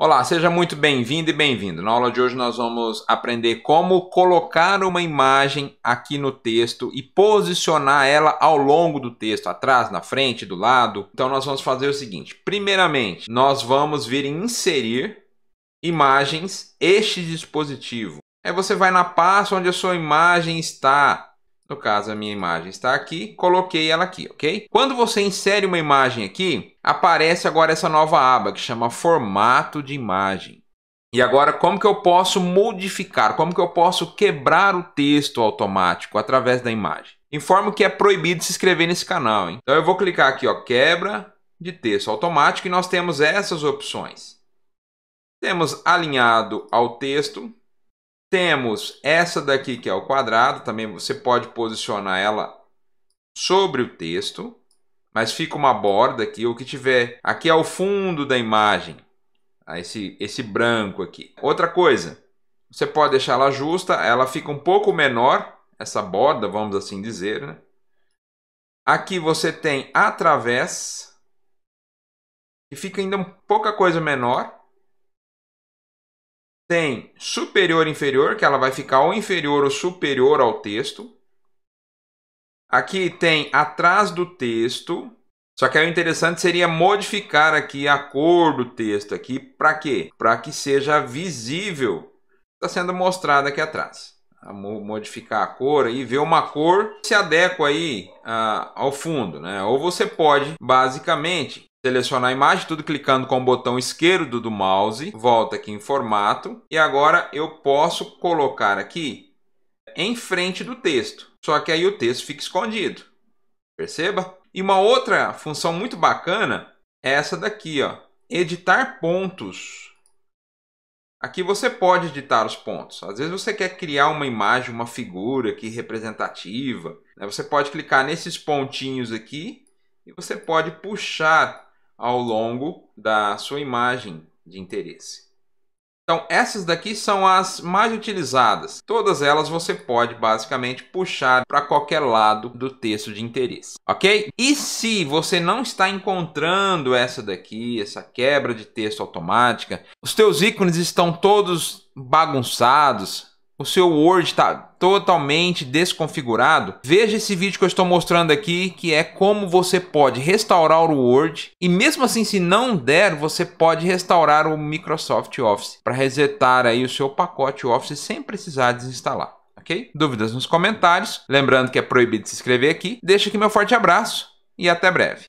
Olá, seja muito bem-vindo e bem-vindo. Na aula de hoje nós vamos aprender como colocar uma imagem aqui no texto e posicionar ela ao longo do texto, atrás, na frente, do lado. Então nós vamos fazer o seguinte: primeiramente, nós vamos vir inserir imagens este dispositivo. Aí você vai na pasta onde a sua imagem está no caso a minha imagem está aqui, coloquei ela aqui, ok? Quando você insere uma imagem aqui, aparece agora essa nova aba que chama formato de imagem. E agora, como que eu posso modificar, como que eu posso quebrar o texto automático através da imagem? Informo que é proibido se inscrever nesse canal, hein? Então eu vou clicar aqui, ó, quebra de texto automático e nós temos essas opções. Temos alinhado ao texto, temos essa daqui que é o quadrado, também você pode posicionar ela sobre o texto, mas fica uma borda aqui, o que tiver aqui ao fundo da imagem, tá? esse, esse branco aqui. Outra coisa, você pode deixar ela justa, ela fica um pouco menor, essa borda, vamos assim dizer. Né? Aqui você tem através, e fica ainda um pouca coisa menor tem superior e inferior, que ela vai ficar ou inferior ou superior ao texto. Aqui tem atrás do texto. Só que aí o interessante seria modificar aqui a cor do texto aqui. Para quê? Para que seja visível. Está sendo mostrado aqui atrás. Modificar a cor e ver uma cor que se adequa aí ah, ao fundo. Né? Ou você pode, basicamente, selecionar a imagem, tudo clicando com o botão esquerdo do mouse, volta aqui em formato e agora eu posso colocar aqui em frente do texto, só que aí o texto fica escondido, perceba? E uma outra função muito bacana é essa daqui, ó, editar pontos. Aqui você pode editar os pontos. Às vezes você quer criar uma imagem, uma figura aqui representativa. Né? Você pode clicar nesses pontinhos aqui e você pode puxar ao longo da sua imagem de interesse. Então, essas daqui são as mais utilizadas. Todas elas você pode basicamente puxar para qualquer lado do texto de interesse, ok? E se você não está encontrando essa daqui, essa quebra de texto automática, os teus ícones estão todos bagunçados, o seu Word está totalmente desconfigurado, veja esse vídeo que eu estou mostrando aqui, que é como você pode restaurar o Word. E mesmo assim, se não der, você pode restaurar o Microsoft Office para resetar aí o seu pacote Office sem precisar desinstalar. ok? Dúvidas nos comentários. Lembrando que é proibido se inscrever aqui. Deixa aqui meu forte abraço e até breve.